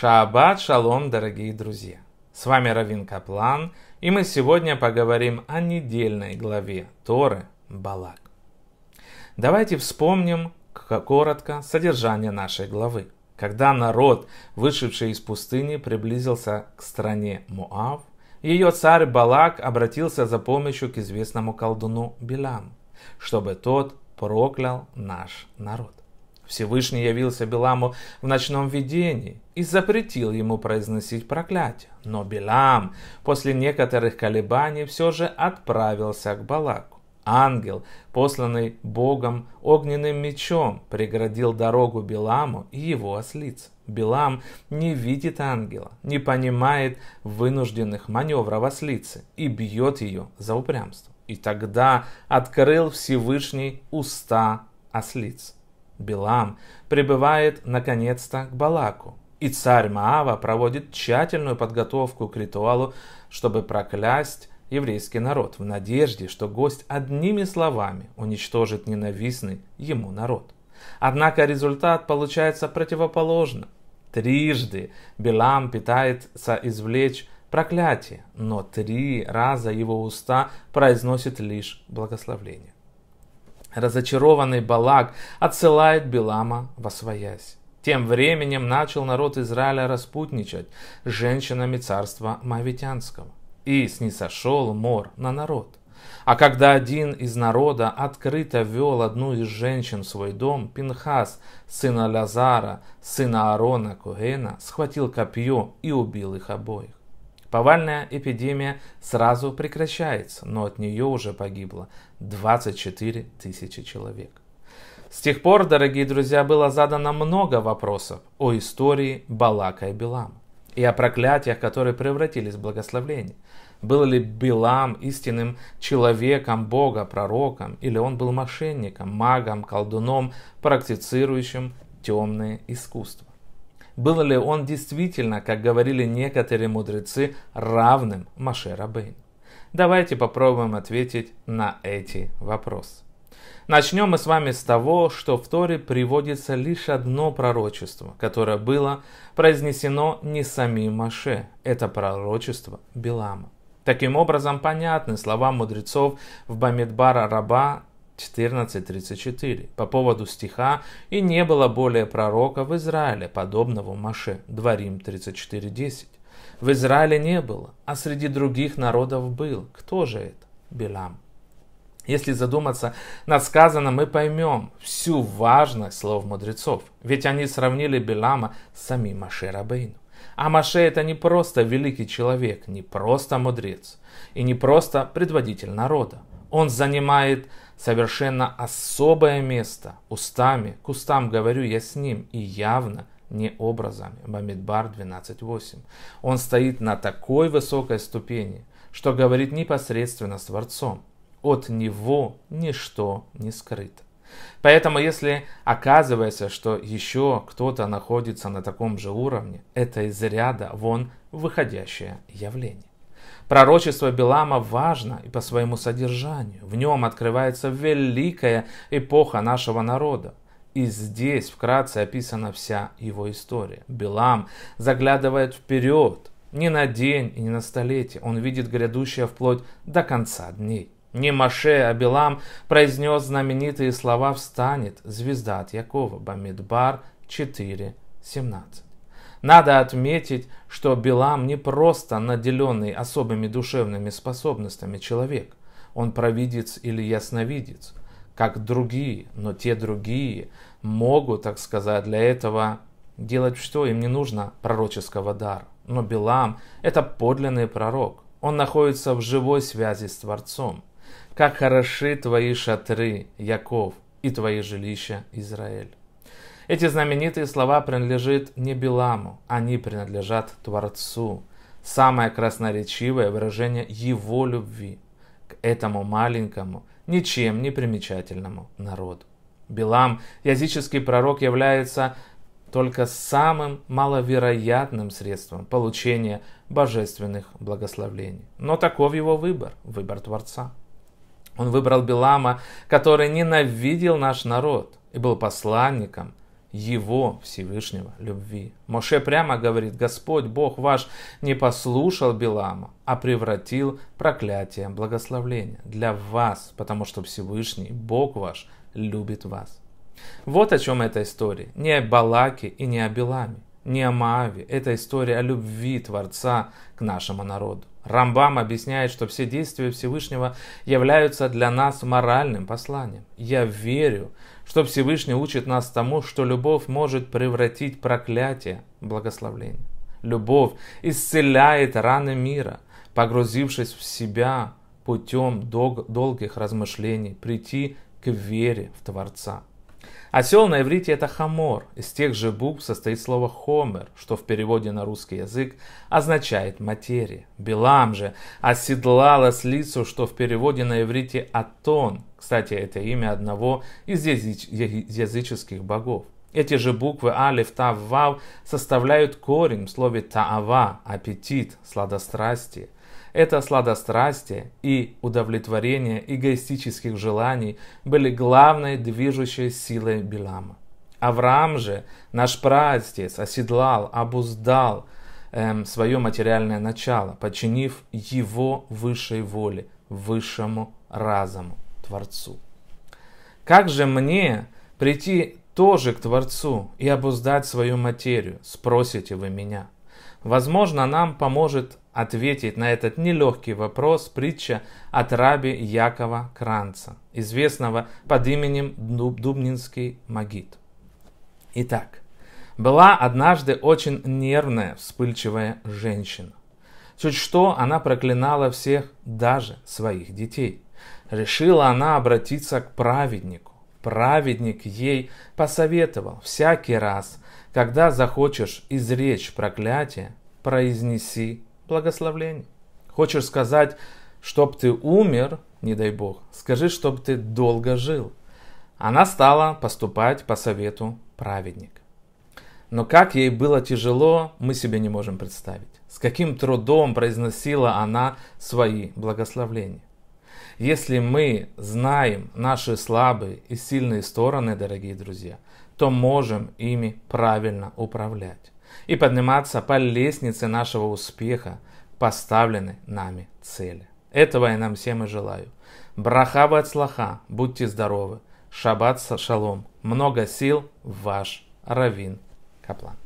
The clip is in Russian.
Шаббат шалом, дорогие друзья! С вами Равин Каплан, и мы сегодня поговорим о недельной главе Торы Балак. Давайте вспомним коротко содержание нашей главы. Когда народ, вышедший из пустыни, приблизился к стране Муав, ее царь Балак обратился за помощью к известному колдуну Билам, чтобы тот проклял наш народ. Всевышний явился Биламу в ночном видении – и запретил ему произносить проклятие. Но Билам после некоторых колебаний все же отправился к Балаку. Ангел, посланный Богом огненным мечом, преградил дорогу Биламу и его ослице. Билам не видит ангела, не понимает вынужденных маневров ослицы и бьет ее за упрямство. И тогда открыл Всевышний уста ослиц. Билам прибывает наконец-то к Балаку, и царь Маава проводит тщательную подготовку к ритуалу, чтобы проклясть еврейский народ в надежде, что гость одними словами уничтожит ненавистный ему народ. Однако результат получается противоположным. Трижды Билам питается извлечь проклятие, но три раза его уста произносит лишь благословление. Разочарованный Балак отсылает Билама во своясь. Тем временем начал народ Израиля распутничать с женщинами царства Мавитянского. И снисошел мор на народ. А когда один из народа открыто вел одну из женщин в свой дом, Пинхас, сына Лазара, сына Аарона Кугена, схватил копье и убил их обоих. Повальная эпидемия сразу прекращается, но от нее уже погибло 24 тысячи человек. С тех пор, дорогие друзья, было задано много вопросов о истории Балака и Билама и о проклятиях, которые превратились в благословление. Был ли Билам истинным человеком Бога, пророком, или он был мошенником, магом, колдуном, практицирующим темное искусство? Был ли он действительно, как говорили некоторые мудрецы, равным Маше Рабейну? Давайте попробуем ответить на эти вопросы. Начнем мы с вами с того, что в Торе приводится лишь одно пророчество, которое было произнесено не самим Маше. Это пророчество Билама. Таким образом, понятны слова мудрецов в Бамидбара Раба 14.34 по поводу стиха «И не было более пророка в Израиле, подобного Маше» Дворим 34.10. В Израиле не было, а среди других народов был. Кто же это? Билам. Если задуматься над сказанным, мы поймем всю важность слов мудрецов. Ведь они сравнили Белама с самим Маше Рабейну. А Маше это не просто великий человек, не просто мудрец и не просто предводитель народа. Он занимает совершенно особое место. Устами, к устам говорю я с ним и явно не образами. Бамидбар 12.8. Он стоит на такой высокой ступени, что говорит непосредственно с Творцом от него ничто не скрыто. Поэтому, если оказывается, что еще кто-то находится на таком же уровне, это из ряда вон выходящее явление. Пророчество Белама важно и по своему содержанию. В нем открывается великая эпоха нашего народа. И здесь вкратце описана вся его история. Белам заглядывает вперед, не на день и не на столетие. Он видит грядущее вплоть до конца дней. Не Маше, а Билам произнес знаменитые слова «Встанет звезда от Якова» Бамидбар 4.17. Надо отметить, что Билам не просто наделенный особыми душевными способностями человек. Он провидец или ясновидец, как другие, но те другие могут, так сказать, для этого делать что им не нужно пророческого дара. Но Билам – это подлинный пророк. Он находится в живой связи с Творцом как хороши твои шатры, Яков, и твои жилища, Израиль. Эти знаменитые слова принадлежат не Биламу, они принадлежат Творцу. Самое красноречивое выражение его любви к этому маленькому, ничем не примечательному народу. Билам, языческий пророк, является только самым маловероятным средством получения божественных благословлений. Но таков его выбор, выбор Творца. Он выбрал Белама, который ненавидел наш народ и был посланником его Всевышнего любви. Моше прямо говорит, Господь Бог ваш не послушал Белама, а превратил проклятие благословление для вас, потому что Всевышний Бог ваш любит вас. Вот о чем эта история. Не о Балаке и не о Беламе, не о Мааве. Это история о любви Творца к нашему народу. Рамбам объясняет, что все действия Всевышнего являются для нас моральным посланием. Я верю, что Всевышний учит нас тому, что любовь может превратить проклятие в благословление. Любовь исцеляет раны мира, погрузившись в себя путем долгих размышлений, прийти к вере в Творца. Осел на иврите это хамор. Из тех же букв состоит слово хомер, что в переводе на русский язык означает материя. Белам же оседлала слицу, что в переводе на иврите атон. Кстати, это имя одного из языческих богов. Эти же буквы алиф, тав, вав составляют корень в слове таава, аппетит, сладострастие. Это сладострастие и удовлетворение эгоистических желаний были главной движущей силой Билама. Авраам же, наш праотец, оседлал, обуздал эм, свое материальное начало, подчинив его высшей воле, высшему разуму, Творцу. Как же мне прийти тоже к Творцу и обуздать свою материю, спросите вы меня. Возможно, нам поможет ответить на этот нелегкий вопрос притча от раби Якова Кранца, известного под именем Дубнинский Магит. Итак, была однажды очень нервная, вспыльчивая женщина. Чуть что она проклинала всех, даже своих детей. Решила она обратиться к праведнику. Праведник ей посоветовал всякий раз, когда захочешь изречь проклятие, произнеси благословлений. Хочешь сказать, чтоб ты умер, не дай Бог, скажи, чтоб ты долго жил. Она стала поступать по совету праведника. Но как ей было тяжело, мы себе не можем представить. С каким трудом произносила она свои благословления. Если мы знаем наши слабые и сильные стороны, дорогие друзья, то можем ими правильно управлять и подниматься по лестнице нашего успеха, поставлены нами цели. Этого я нам всем и желаю. Брахава от слаха, будьте здоровы. Шаббат шалом. Много сил, ваш Равин Каплан.